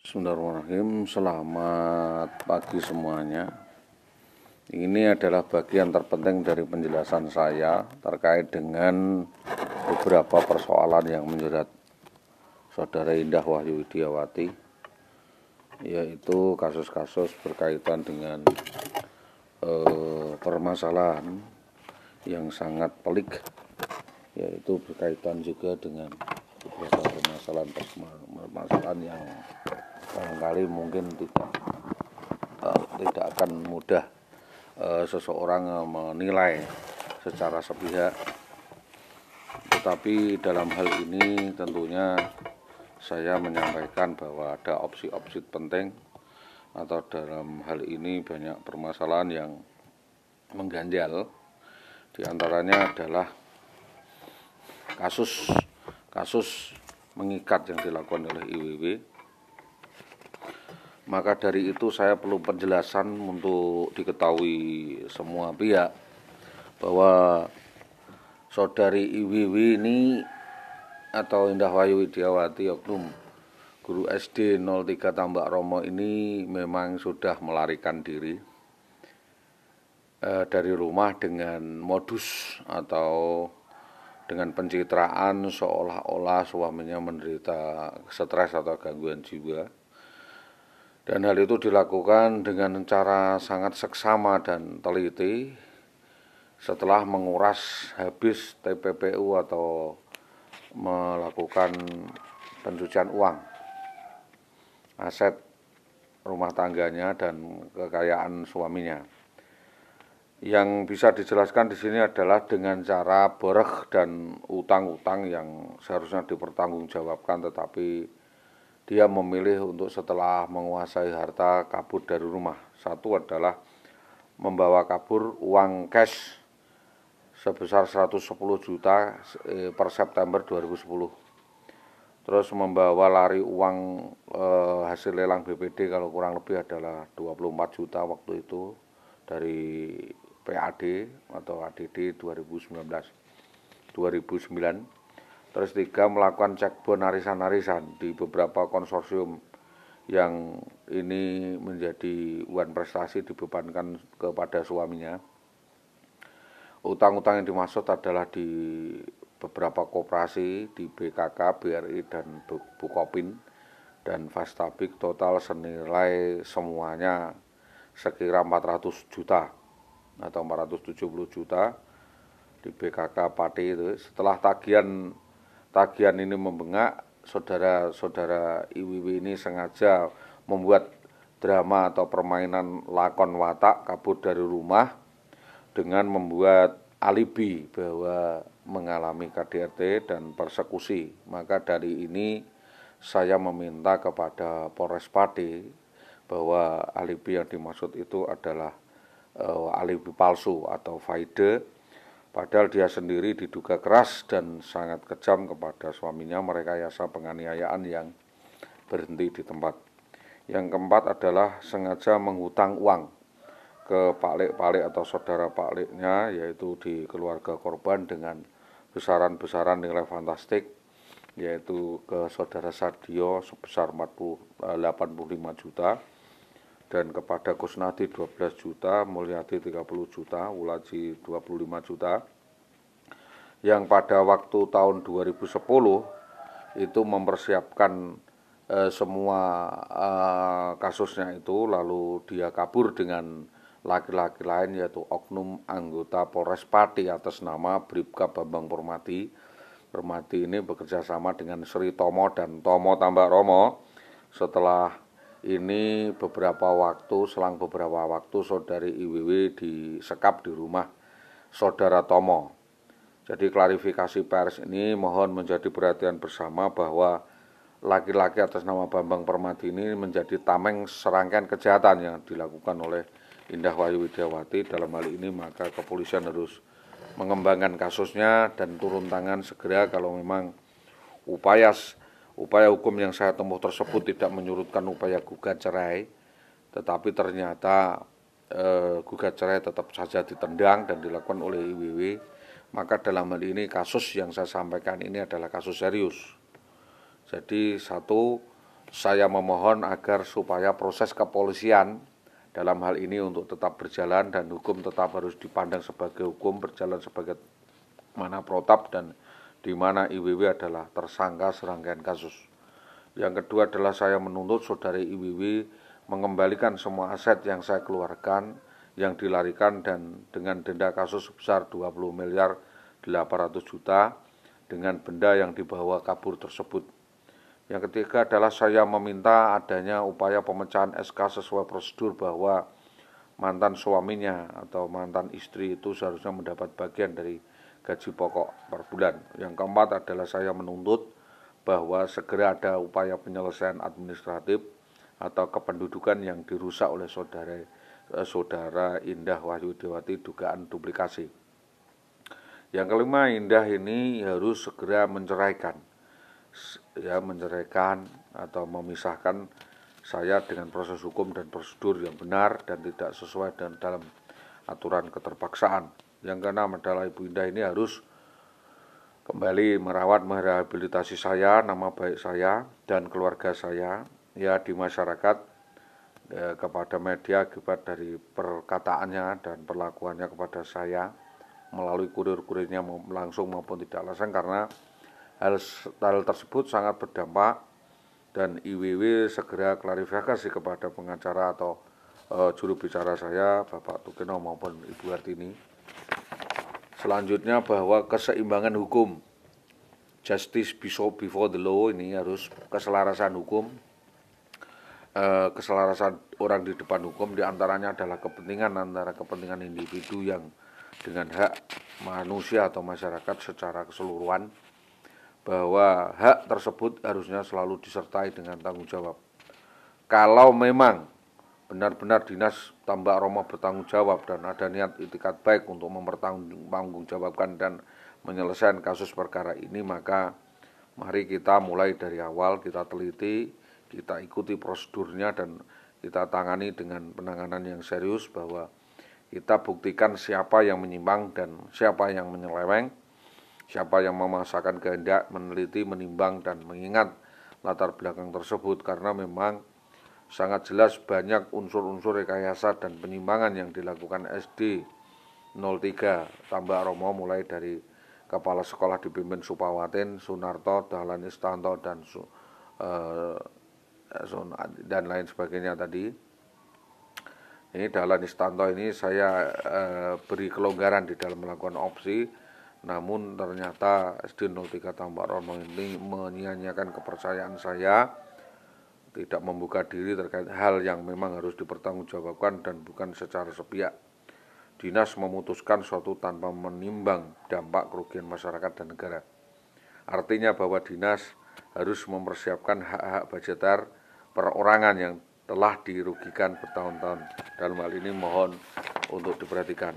Bismillahirrahmanirrahim. Selamat pagi semuanya. Ini adalah bagian terpenting dari penjelasan saya terkait dengan beberapa persoalan yang menjerat Saudara Indah Wahyu Widiawati yaitu kasus-kasus berkaitan dengan eh, permasalahan yang sangat pelik yaitu berkaitan juga dengan permasalahan-permasalahan yang barangkali mungkin tidak uh, tidak akan mudah uh, seseorang eh, menilai secara sepihak tetapi dalam hal ini tentunya saya menyampaikan bahwa ada opsi-opsi penting atau dalam hal ini banyak permasalahan yang mengganjal diantaranya adalah kasus kasus mengikat yang dilakukan oleh IWW maka dari itu saya perlu penjelasan untuk diketahui semua pihak bahwa saudari Iwiwi ini atau Indah Wayu Widiawati Oknum guru SD 03 Tambak Romo ini memang sudah melarikan diri eh, dari rumah dengan modus atau dengan pencitraan seolah-olah suaminya menderita stres atau gangguan jiwa dan hal itu dilakukan dengan cara sangat seksama dan teliti setelah menguras habis TPPU atau melakukan pencucian uang aset rumah tangganya dan kekayaan suaminya. Yang bisa dijelaskan di sini adalah dengan cara boreh dan utang-utang yang seharusnya dipertanggungjawabkan tetapi dia memilih untuk setelah menguasai harta kabur dari rumah. Satu adalah membawa kabur uang cash sebesar 110 juta eh, per September 2010. Terus membawa lari uang e, hasil lelang BPD kalau kurang lebih adalah 24 juta waktu itu dari PAD atau ADD 2019 2009 Terus tiga melakukan cek bon arisan-arisan di beberapa konsorsium yang ini menjadi uang prestasi dibebankan kepada suaminya. Utang-utang yang dimaksud adalah di beberapa koperasi di BKK, BRI, dan Bukopin dan Fastabik total senilai semuanya sekira 400 juta atau 470 juta di BKK Pati itu setelah tagihan tagihan ini membengak, saudara-saudara IWW ini sengaja membuat drama atau permainan lakon watak kabur dari rumah dengan membuat alibi bahwa mengalami KDRT dan persekusi. Maka dari ini saya meminta kepada Polres Pati bahwa alibi yang dimaksud itu adalah uh, alibi palsu atau faide Padahal dia sendiri diduga keras dan sangat kejam kepada suaminya mereka merekayasa penganiayaan yang berhenti di tempat. Yang keempat adalah sengaja menghutang uang ke Pak Lek atau saudara Leknya yaitu di keluarga korban dengan besaran-besaran nilai fantastik yaitu ke saudara Sadio sebesar 85 eh, juta dan kepada Kusnadi 12 juta, Mulyadi 30 juta, Ulaji 25 juta yang pada waktu tahun 2010 itu mempersiapkan e, semua e, kasusnya itu lalu dia kabur dengan laki-laki lain yaitu oknum anggota Polres Pati atas nama Bribka Bambang Permati. Permati ini bekerja sama dengan Sri Tomo dan Tomo Tambak Romo setelah ini beberapa waktu selang beberapa waktu saudari IWW disekap di rumah saudara Tomo. Jadi klarifikasi pers ini mohon menjadi perhatian bersama bahwa laki-laki atas nama Bambang Permadi ini menjadi tameng serangkaian kejahatan yang dilakukan oleh Indah Wayu Widjawati. dalam hal ini maka kepolisian harus mengembangkan kasusnya dan turun tangan segera kalau memang upaya Upaya hukum yang saya temukan tersebut tidak menyurutkan upaya gugat cerai, tetapi ternyata e, gugat cerai tetap saja ditendang dan dilakukan oleh IWW. Maka dalam hal ini kasus yang saya sampaikan ini adalah kasus serius. Jadi satu, saya memohon agar supaya proses kepolisian dalam hal ini untuk tetap berjalan dan hukum tetap harus dipandang sebagai hukum berjalan sebagai mana protap dan di mana IWW adalah tersangka serangkaian kasus. Yang kedua adalah saya menuntut saudari IWW mengembalikan semua aset yang saya keluarkan, yang dilarikan dan dengan denda kasus sebesar 20 miliar 800 juta dengan benda yang dibawa kabur tersebut. Yang ketiga adalah saya meminta adanya upaya pemecahan SK sesuai prosedur bahwa mantan suaminya atau mantan istri itu seharusnya mendapat bagian dari gaji pokok per bulan. Yang keempat adalah saya menuntut bahwa segera ada upaya penyelesaian administratif atau kependudukan yang dirusak oleh saudara eh, saudara Indah Wahyu Dewati dugaan duplikasi. Yang kelima Indah ini harus segera menceraikan ya menceraikan atau memisahkan saya dengan proses hukum dan prosedur yang benar dan tidak sesuai dengan dalam aturan keterpaksaan. Yang keenam adalah Ibu Indah ini harus kembali merawat merehabilitasi saya, nama baik saya dan keluarga saya ya di masyarakat ya, kepada media akibat dari perkataannya dan perlakuannya kepada saya melalui kurir-kurirnya langsung maupun tidak langsung karena hal, hal tersebut sangat berdampak dan IWW segera klarifikasi kepada pengacara atau uh, juru bicara saya Bapak Tukeno maupun Ibu Hartini. Selanjutnya bahwa keseimbangan hukum justice before the law ini harus keselarasan hukum eh, keselarasan orang di depan hukum diantaranya adalah kepentingan antara kepentingan individu yang dengan hak manusia atau masyarakat secara keseluruhan bahwa hak tersebut harusnya selalu disertai dengan tanggung jawab. Kalau memang benar-benar dinas tambak Roma bertanggung jawab dan ada niat itikat baik untuk mempertanggungjawabkan dan menyelesaikan kasus perkara ini maka mari kita mulai dari awal kita teliti kita ikuti prosedurnya dan kita tangani dengan penanganan yang serius bahwa kita buktikan siapa yang menyimpang dan siapa yang menyeleweng siapa yang memaksakan kehendak meneliti menimbang dan mengingat latar belakang tersebut karena memang sangat jelas banyak unsur-unsur rekayasa dan penimbangan yang dilakukan SD 03 tambah Romo mulai dari kepala sekolah dipimpin Supawatin, Sunarto, Dahlan Istanto dan Su, eh, dan lain sebagainya tadi. Ini Dahlan Istanto ini saya eh, beri kelonggaran di dalam melakukan opsi, namun ternyata SD 03 Tambak Romo ini menyia-nyiakan kepercayaan saya tidak membuka diri terkait hal yang memang harus dipertanggungjawabkan dan bukan secara sepihak. Dinas memutuskan suatu tanpa menimbang dampak kerugian masyarakat dan negara. Artinya bahwa dinas harus mempersiapkan hak-hak budgetar perorangan yang telah dirugikan bertahun-tahun. Dalam hal ini mohon untuk diperhatikan.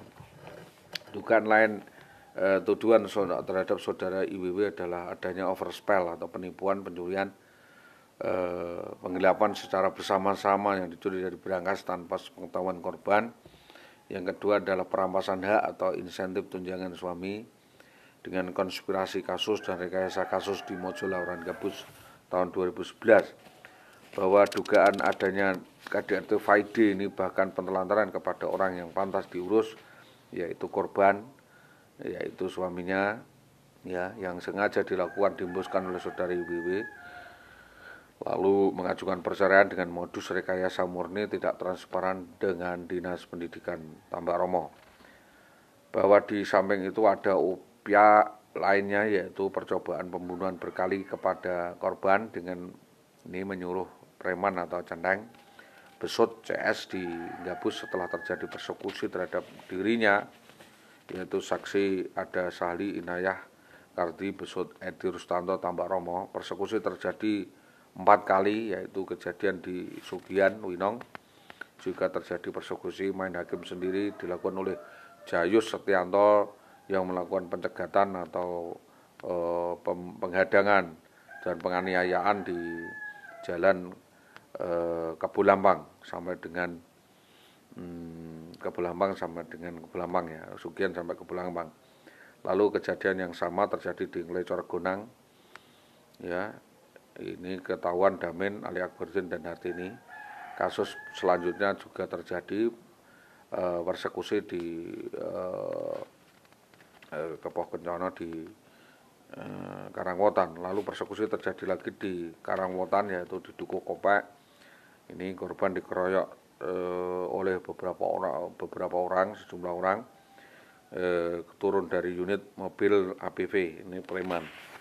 Dugaan lain eh, tuduhan terhadap saudara IWW adalah adanya overspell atau penipuan pencurian Eh, penggelapan secara bersama-sama yang dicuri dari berangkas tanpa pengetahuan korban. Yang kedua adalah perampasan hak atau insentif tunjangan suami dengan konspirasi kasus dan rekayasa kasus di Mojo Lauran Gabus tahun 2011 bahwa dugaan adanya KDRT Faide ini bahkan penelantaran kepada orang yang pantas diurus yaitu korban yaitu suaminya ya yang sengaja dilakukan dimbuskan oleh saudari WW lalu mengajukan perceraian dengan modus rekayasa murni tidak transparan dengan Dinas Pendidikan Tambak Romo. Bahwa di samping itu ada upya lainnya yaitu percobaan pembunuhan berkali kepada korban dengan ini menyuruh preman atau cendeng besut CS di gabus setelah terjadi persekusi terhadap dirinya yaitu saksi ada Sahli Inayah Karti Besut Edi Rustanto Tambak Romo persekusi terjadi empat kali yaitu kejadian di Sugian Winong juga terjadi persekusi main hakim sendiri dilakukan oleh Jayus Setianto yang melakukan pencegatan atau e, penghadangan dan penganiayaan di jalan e, eh, Kebulambang sampai dengan hmm, Kebulambang sampai dengan Kebulambang ya Sugian sampai Kebulambang lalu kejadian yang sama terjadi di Nglecor Gunang ya ini ketahuan Damin Ali Akbarzin dan Hartini kasus selanjutnya juga terjadi uh, persekusi di uh, uh, Kepoh Kencono di uh, Karangwotan lalu persekusi terjadi lagi di Karangwotan yaitu di Duku Kopek ini korban dikeroyok uh, oleh beberapa orang beberapa orang sejumlah orang uh, turun dari unit mobil APV ini preman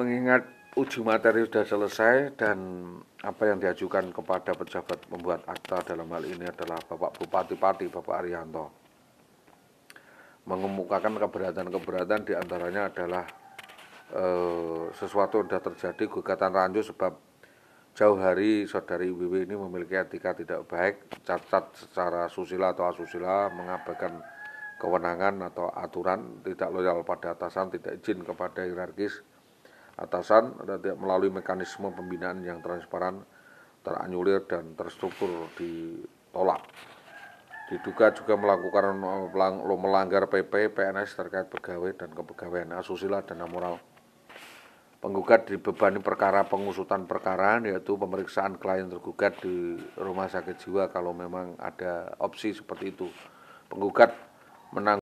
mengingat uji materi sudah selesai dan apa yang diajukan kepada pejabat membuat akta dalam hal ini adalah Bapak Bupati Pati Bapak Arianto mengemukakan keberatan-keberatan diantaranya adalah e, sesuatu sudah terjadi gugatan ranjau sebab jauh hari saudari WW ini memiliki etika tidak baik cacat secara susila atau asusila mengabaikan kewenangan atau aturan tidak loyal pada atasan tidak izin kepada hierarkis atasan dan melalui mekanisme pembinaan yang transparan, teranyulir dan terstruktur ditolak. Diduga juga melakukan melanggar PP, PNS terkait pegawai dan kepegawaian asusila dan amoral. Penggugat dibebani perkara pengusutan perkara yaitu pemeriksaan klien tergugat di rumah sakit jiwa kalau memang ada opsi seperti itu. Penggugat menang